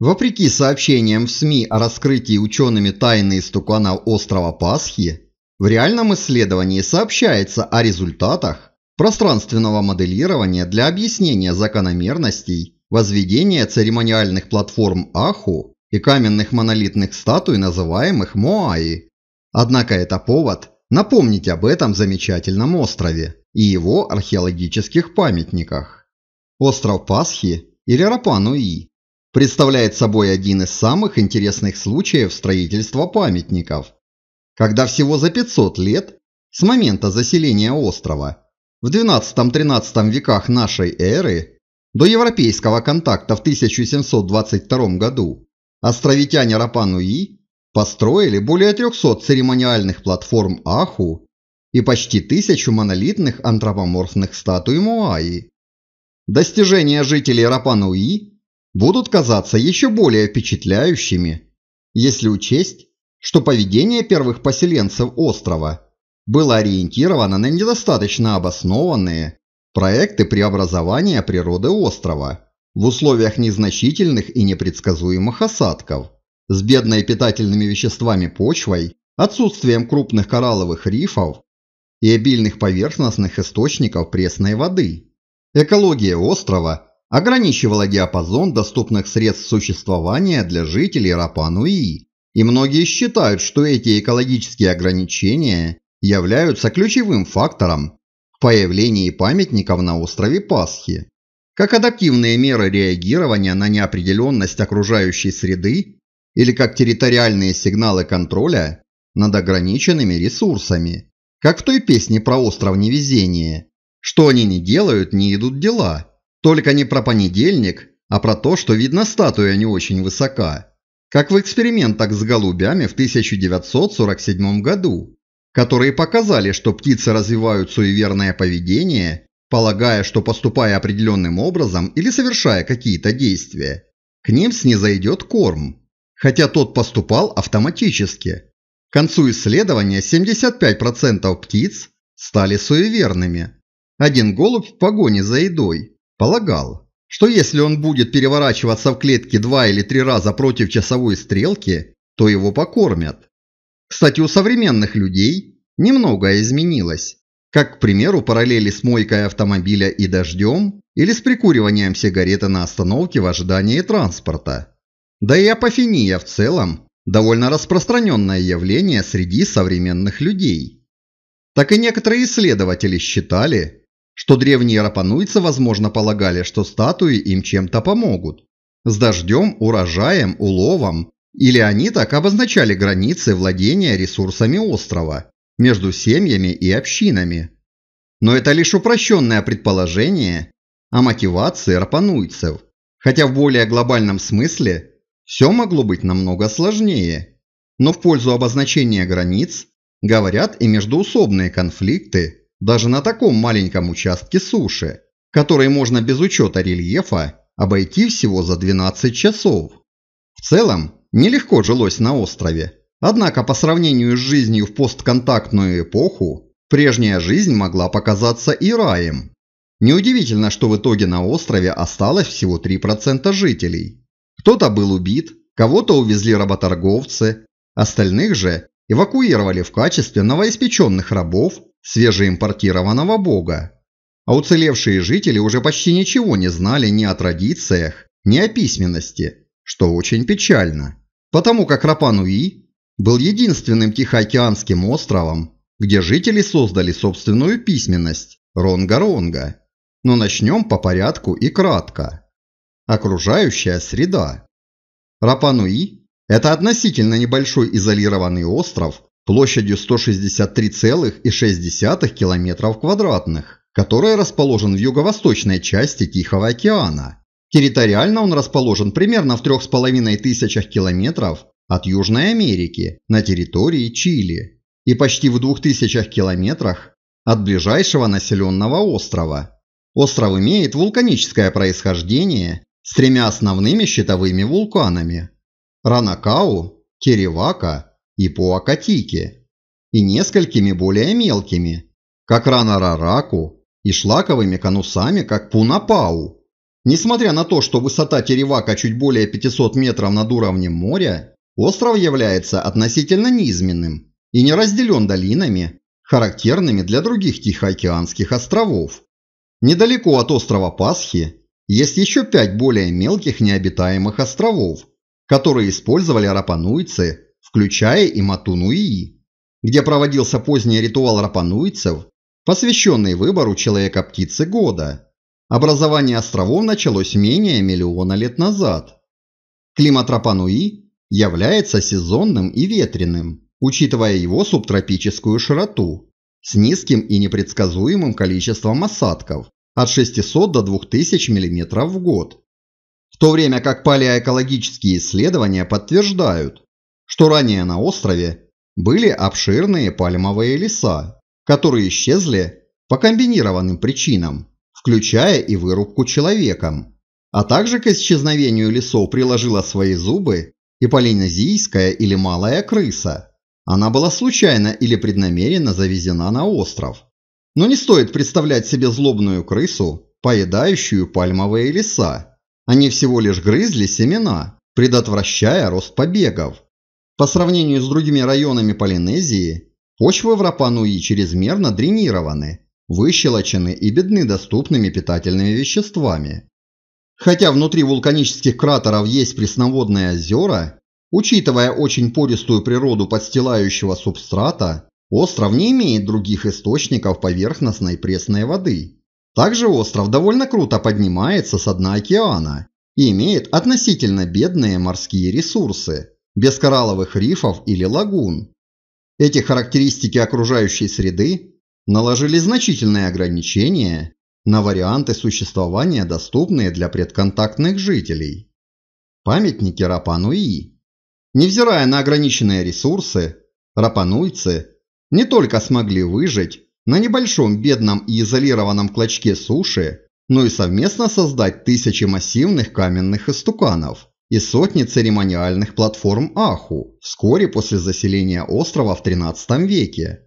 Вопреки сообщениям в СМИ о раскрытии учеными тайны истукана острова Пасхи, в реальном исследовании сообщается о результатах пространственного моделирования для объяснения закономерностей возведения церемониальных платформ Аху и каменных монолитных статуй, называемых Моаи. Однако это повод напомнить об этом замечательном острове и его археологических памятниках. Остров Пасхи или Рапануи представляет собой один из самых интересных случаев строительства памятников, когда всего за 500 лет с момента заселения острова в 12-13 веках нашей эры до европейского контакта в 1722 году островитяне Рапануи построили более 300 церемониальных платформ Аху и почти тысячу монолитных антропоморфных статуй Моаи. Достижения жителей Рапануи будут казаться еще более впечатляющими, если учесть, что поведение первых поселенцев острова было ориентировано на недостаточно обоснованные проекты преобразования природы острова в условиях незначительных и непредсказуемых осадков, с бедной питательными веществами почвой, отсутствием крупных коралловых рифов и обильных поверхностных источников пресной воды. Экология острова ограничивала диапазон доступных средств существования для жителей Рапануи, и многие считают, что эти экологические ограничения являются ключевым фактором в появлении памятников на острове Пасхи. Как адаптивные меры реагирования на неопределенность окружающей среды или как территориальные сигналы контроля над ограниченными ресурсами. Как в той песне про остров невезения. Что они не делают, не идут дела. Только не про понедельник, а про то, что, видно, статуя не очень высока. Как в экспериментах с голубями в 1947 году, которые показали, что птицы развивают суеверное поведение, полагая, что поступая определенным образом или совершая какие-то действия, к ним снизойдет корм, хотя тот поступал автоматически. К концу исследования 75% птиц стали суеверными. Один голубь в погоне за едой Полагал, что если он будет переворачиваться в клетке два или три раза против часовой стрелки, то его покормят. Кстати, у современных людей немного изменилось, как, к примеру, параллели с мойкой автомобиля и дождем или с прикуриванием сигареты на остановке в ожидании транспорта. Да и апофения в целом – довольно распространенное явление среди современных людей. Так и некоторые исследователи считали, что древние рапануйцы, возможно, полагали, что статуи им чем-то помогут. С дождем, урожаем, уловом. Или они так обозначали границы владения ресурсами острова, между семьями и общинами. Но это лишь упрощенное предположение о мотивации рапануйцев. Хотя в более глобальном смысле все могло быть намного сложнее. Но в пользу обозначения границ говорят и междуусобные конфликты, даже на таком маленьком участке суши, который можно без учета рельефа обойти всего за 12 часов. В целом, нелегко жилось на острове, однако по сравнению с жизнью в постконтактную эпоху, прежняя жизнь могла показаться и раем. Неудивительно, что в итоге на острове осталось всего 3% жителей. Кто-то был убит, кого-то увезли работорговцы, остальных же эвакуировали в качестве новоиспеченных рабов свежеимпортированного бога. А уцелевшие жители уже почти ничего не знали ни о традициях, ни о письменности, что очень печально, потому как Рапануи был единственным Тихоокеанским островом, где жители создали собственную письменность – Ронга-Ронга. Но начнем по порядку и кратко. Окружающая среда. Рапануи это относительно небольшой изолированный остров площадью 163,6 км квадратных, который расположен в юго-восточной части Тихого океана. Территориально он расположен примерно в 3,5 тысячах километров от Южной Америки на территории Чили и почти в 2000 километрах от ближайшего населенного острова. Остров имеет вулканическое происхождение с тремя основными щитовыми вулканами Ранакау, Теревака и Пуакатики, и несколькими более мелкими, как Ранарараку и шлаковыми конусами, как Пунапау. Несмотря на то, что высота Теревака чуть более 500 метров над уровнем моря, остров является относительно низменным и не разделен долинами, характерными для других Тихоокеанских островов. Недалеко от острова Пасхи есть еще пять более мелких необитаемых островов – которые использовали рапануйцы, включая и Матунуи, где проводился поздний ритуал рапануйцев, посвященный выбору Человека-птицы года. Образование островов началось менее миллиона лет назад. Климат Рапануи является сезонным и ветреным, учитывая его субтропическую широту, с низким и непредсказуемым количеством осадков от 600 до 2000 мм в год. В то время как палеоэкологические исследования подтверждают, что ранее на острове были обширные пальмовые леса, которые исчезли по комбинированным причинам, включая и вырубку человеком. А также к исчезновению лесов приложила свои зубы и полинезийская или малая крыса. Она была случайно или преднамеренно завезена на остров. Но не стоит представлять себе злобную крысу, поедающую пальмовые леса. Они всего лишь грызли семена, предотвращая рост побегов. По сравнению с другими районами Полинезии, почвы в Рапануи чрезмерно дренированы, выщелочены и бедны доступными питательными веществами. Хотя внутри вулканических кратеров есть пресноводные озера, учитывая очень пористую природу подстилающего субстрата, остров не имеет других источников поверхностной пресной воды. Также остров довольно круто поднимается с дна океана и имеет относительно бедные морские ресурсы, без коралловых рифов или лагун. Эти характеристики окружающей среды наложили значительные ограничения на варианты существования, доступные для предконтактных жителей. Памятники Рапануи. Невзирая на ограниченные ресурсы, рапануйцы не только смогли выжить, на небольшом бедном и изолированном клочке суши, но ну и совместно создать тысячи массивных каменных истуканов и сотни церемониальных платформ Аху вскоре после заселения острова в 13 веке.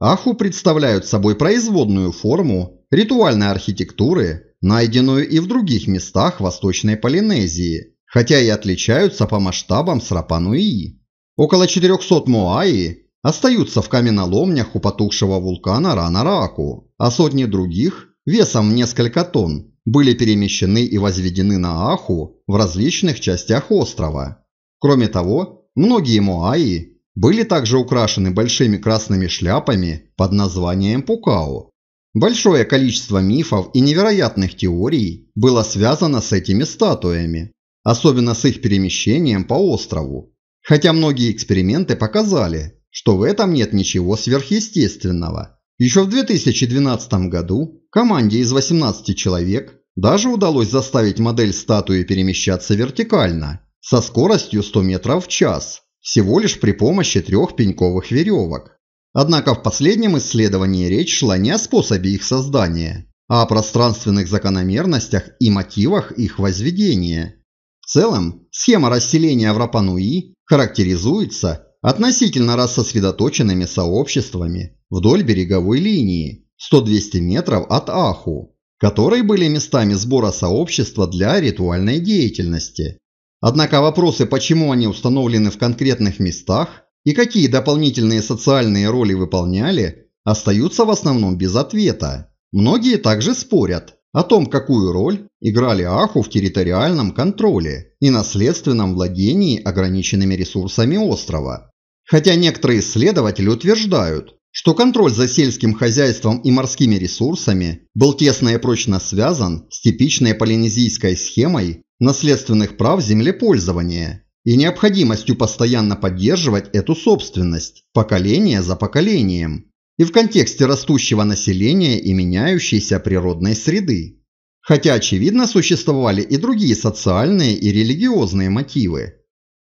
Аху представляют собой производную форму ритуальной архитектуры, найденную и в других местах Восточной Полинезии, хотя и отличаются по масштабам с Рапануи. Около 400 Моаи остаются в каменоломнях у потухшего вулкана Рана-Раку, а сотни других, весом в несколько тонн, были перемещены и возведены на Аху в различных частях острова. Кроме того, многие моаи были также украшены большими красными шляпами под названием пукао. Большое количество мифов и невероятных теорий было связано с этими статуями, особенно с их перемещением по острову. Хотя многие эксперименты показали, что в этом нет ничего сверхъестественного. Еще в 2012 году команде из 18 человек даже удалось заставить модель статуи перемещаться вертикально, со скоростью 100 метров в час, всего лишь при помощи трех пеньковых веревок. Однако в последнем исследовании речь шла не о способе их создания, а о пространственных закономерностях и мотивах их возведения. В целом, схема расселения в Рапануи характеризуется относительно рассосредоточенными сообществами вдоль береговой линии 100-200 метров от Аху, которые были местами сбора сообщества для ритуальной деятельности. Однако вопросы, почему они установлены в конкретных местах и какие дополнительные социальные роли выполняли, остаются в основном без ответа. Многие также спорят о том, какую роль играли Аху в территориальном контроле и наследственном владении ограниченными ресурсами острова. Хотя некоторые исследователи утверждают, что контроль за сельским хозяйством и морскими ресурсами был тесно и прочно связан с типичной полинезийской схемой наследственных прав землепользования и необходимостью постоянно поддерживать эту собственность поколение за поколением и в контексте растущего населения и меняющейся природной среды. Хотя, очевидно, существовали и другие социальные и религиозные мотивы,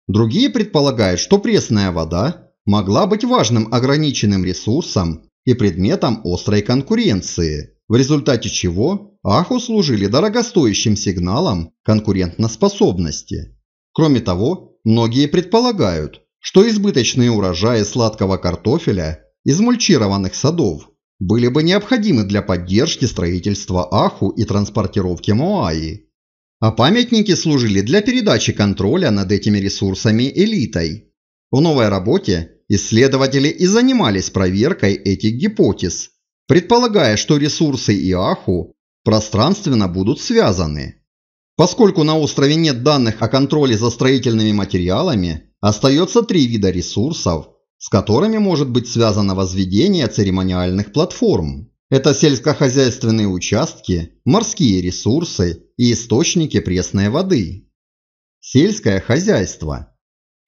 Другие предполагают, что пресная вода могла быть важным ограниченным ресурсом и предметом острой конкуренции, в результате чего Аху служили дорогостоящим сигналом конкурентноспособности. Кроме того, многие предполагают, что избыточные урожаи сладкого картофеля из мульчированных садов были бы необходимы для поддержки строительства Аху и транспортировки Моаи. А памятники служили для передачи контроля над этими ресурсами элитой. В новой работе исследователи и занимались проверкой этих гипотез, предполагая, что ресурсы Иаху пространственно будут связаны. Поскольку на острове нет данных о контроле за строительными материалами, остается три вида ресурсов, с которыми может быть связано возведение церемониальных платформ. Это сельскохозяйственные участки, морские ресурсы и источники пресной воды. Сельское хозяйство.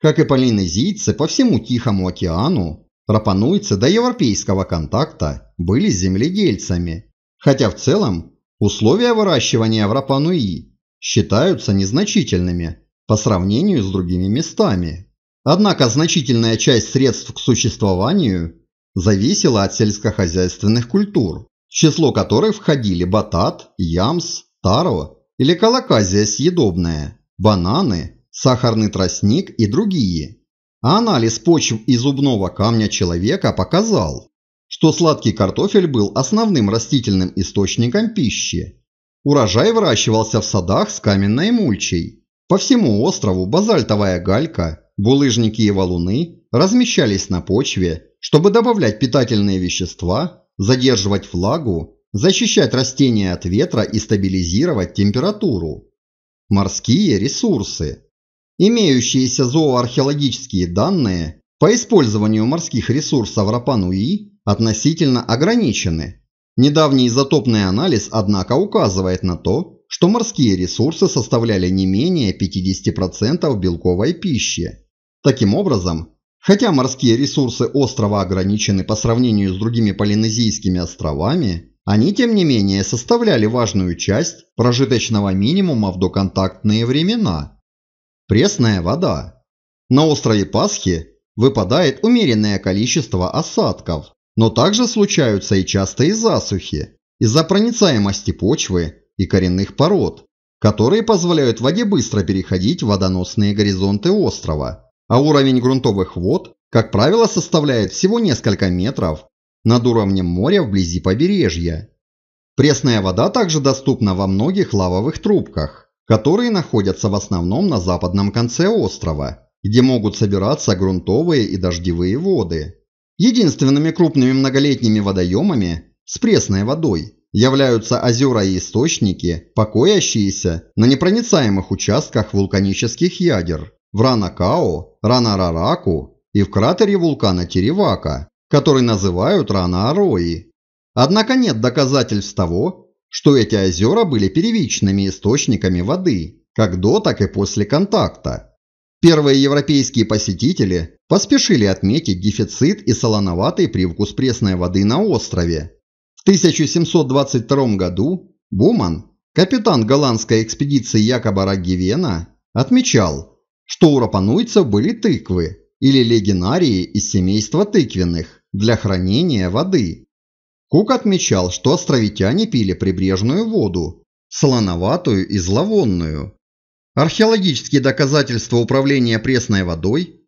Как и полинезийцы по всему Тихому океану, пропануйцы до европейского контакта были земледельцами, хотя в целом условия выращивания в Рапануи считаются незначительными по сравнению с другими местами. Однако значительная часть средств к существованию зависела от сельскохозяйственных культур, в число которых входили батат, ямс, таро или колоказия съедобная, бананы, сахарный тростник и другие. А анализ почв и зубного камня человека показал, что сладкий картофель был основным растительным источником пищи. Урожай выращивался в садах с каменной мульчей. По всему острову базальтовая галька, булыжники и валуны размещались на почве, чтобы добавлять питательные вещества, задерживать влагу защищать растения от ветра и стабилизировать температуру. Морские ресурсы. Имеющиеся зооархеологические данные по использованию морских ресурсов Рапануи относительно ограничены. Недавний изотопный анализ, однако, указывает на то, что морские ресурсы составляли не менее 50% белковой пищи. Таким образом, хотя морские ресурсы острова ограничены по сравнению с другими полинезийскими островами, они, тем не менее, составляли важную часть прожиточного минимума в доконтактные времена. Пресная вода. На острове Пасхи выпадает умеренное количество осадков, но также случаются и частые засухи из-за проницаемости почвы и коренных пород, которые позволяют воде быстро переходить в водоносные горизонты острова, а уровень грунтовых вод, как правило, составляет всего несколько метров над уровнем моря вблизи побережья. Пресная вода также доступна во многих лавовых трубках, которые находятся в основном на западном конце острова, где могут собираться грунтовые и дождевые воды. Единственными крупными многолетними водоемами с пресной водой являются озера и источники, покоящиеся на непроницаемых участках вулканических ядер в Ранакао, Ранарараку и в кратере вулкана Теревака, который называют Ранарои. Однако нет доказательств того, что эти озера были первичными источниками воды, как до, так и после контакта. Первые европейские посетители поспешили отметить дефицит и солоноватый привкус пресной воды на острове. В 1722 году Буман, капитан голландской экспедиции Якоба Раггивена, отмечал, что у рапануйцев были тыквы, или легинарии из семейства тыквенных для хранения воды. Кук отмечал, что островитяне пили прибрежную воду, солоноватую и зловонную. Археологические доказательства управления пресной водой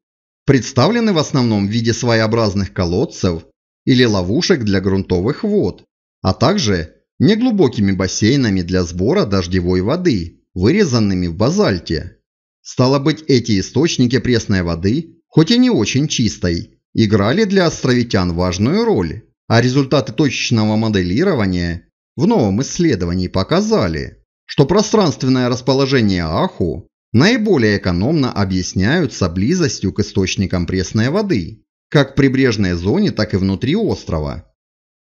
представлены в основном в виде своеобразных колодцев или ловушек для грунтовых вод, а также неглубокими бассейнами для сбора дождевой воды, вырезанными в базальте. Стало быть, эти источники пресной воды хоть и не очень чистой, играли для островитян важную роль, а результаты точечного моделирования в новом исследовании показали, что пространственное расположение Аху наиболее экономно объясняются близостью к источникам пресной воды, как в прибрежной зоне, так и внутри острова.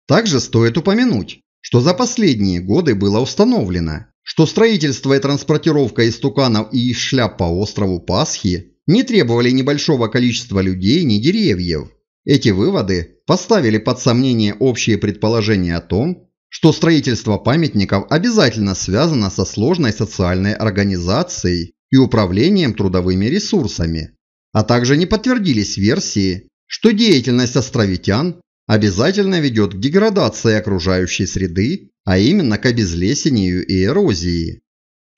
Также стоит упомянуть, что за последние годы было установлено, что строительство и транспортировка истуканов и их шляп по острову Пасхи не требовали небольшого количества людей, ни деревьев. Эти выводы поставили под сомнение общие предположения о том, что строительство памятников обязательно связано со сложной социальной организацией и управлением трудовыми ресурсами, а также не подтвердились версии, что деятельность островитян обязательно ведет к деградации окружающей среды, а именно к обезлесению и эрозии.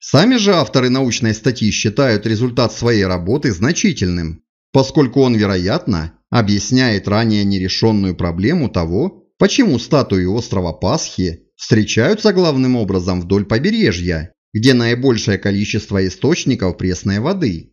Сами же авторы научной статьи считают результат своей работы значительным, поскольку он, вероятно, объясняет ранее нерешенную проблему того, почему статуи острова Пасхи встречаются главным образом вдоль побережья, где наибольшее количество источников пресной воды.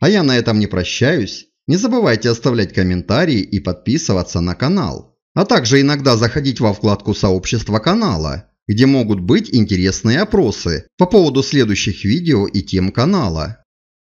А я на этом не прощаюсь. Не забывайте оставлять комментарии и подписываться на канал. А также иногда заходить во вкладку сообщества канала – где могут быть интересные опросы по поводу следующих видео и тем канала.